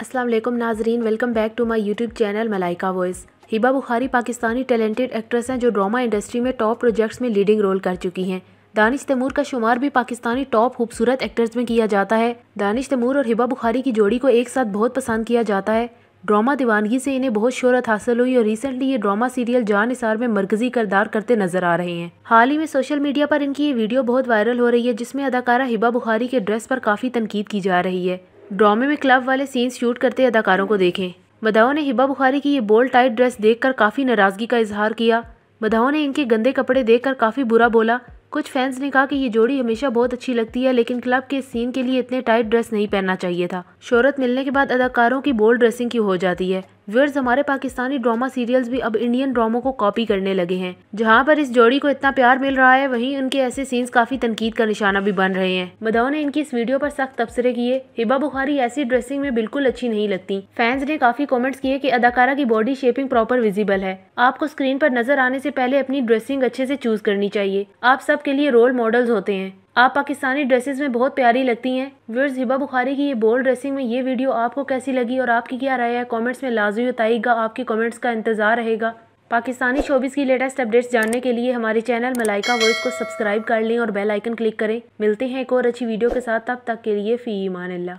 असलम नाजरीन welcome back to my YouTube channel Malaika voice Hiba Bukhari Pakistani talented actress हैं जो ड्रामा इंडस्ट्री में टॉप प्रोजेक्ट्स में लीडिंग रोल कर चुकी हैं दानिश तैमूर का शुमार भी पाकिस्तानी टॉप खूबसूरत एक्टर्स में किया जाता है दानिश तैमूर और हिबा बुखारी की जोड़ी को एक साथ बहुत पसंद किया जाता है ड्रामा दीवानगी से इन्हें बहुत शोहरत हासिल हुई और रिसेंटली ये ड्रामा सीरियल जान निसार में मरकजी करदार करते नजर आ रहे हैं हाल ही में सोशल मीडिया पर इनकी ये वीडियो बहुत वायरल हो रही है जिसमें अदाकारा हिबा बुखारी के ड्रेस पर काफ़ी तनकीद की जा रही है ड्रामे में क्लब वाले सीन शूट करते अदाकारों को देखें मदाओ ने हिबा बुखारी की ये बोल टाइट ड्रेस देखकर काफ़ी नाराज़गी का इजहार किया मदाओ ने इनके गंदे कपड़े देखकर काफ़ी बुरा बोला कुछ फैंस ने कहा कि ये जोड़ी हमेशा बहुत अच्छी लगती है लेकिन क्लब के सीन के लिए इतने टाइट ड्रेस नहीं पहनना चाहिए था शोहरत मिलने के बाद अदाकारों की बोल्ड ड्रेसिंग की हो जाती है व्यर्स हमारे पाकिस्तानी ड्रामा सीरियल्स भी अब इंडियन ड्रामों को कॉपी करने लगे हैं जहाँ पर इस जोड़ी को इतना प्यार मिल रहा है वहीं उनके ऐसे सीन्स काफी तनकीद का निशाना भी बन रहे हैं मदाओ ने इनकी इस वीडियो पर सख्त तबसरे किए हिबा बुखारी ऐसी ड्रेसिंग में बिल्कुल अच्छी नहीं लगती फैंस ने काफी कॉमेंट्स किए कि अदाकारा की बॉडी शेपिंग प्रॉपर विजिबल है आपको स्क्रीन पर नजर आने से पहले अपनी ड्रेसिंग अच्छे से चूज करनी चाहिए आप सबके लिए रोल मॉडल्स होते हैं आप पाकिस्तानी ड्रेसेस में बहुत प्यारी लगती हैं व्यूअर्स हिबा बुखारी की ये बोल्ड ड्रेसिंग में ये वीडियो आपको कैसी लगी और आपकी क्या राय है कमेंट्स में लाजमी बताइएगा आपके कमेंट्स का इंतज़ार रहेगा पाकिस्तानी शोबिस की लेटेस्ट अपडेट्स जानने के लिए हमारे चैनल मलाइका वॉइस को सब्सक्राइब कर लें और बेल आइकन क्लिक करें मिलते हैं एक और अच्छी वीडियो के साथ तब तक के लिए फ़ी ईमान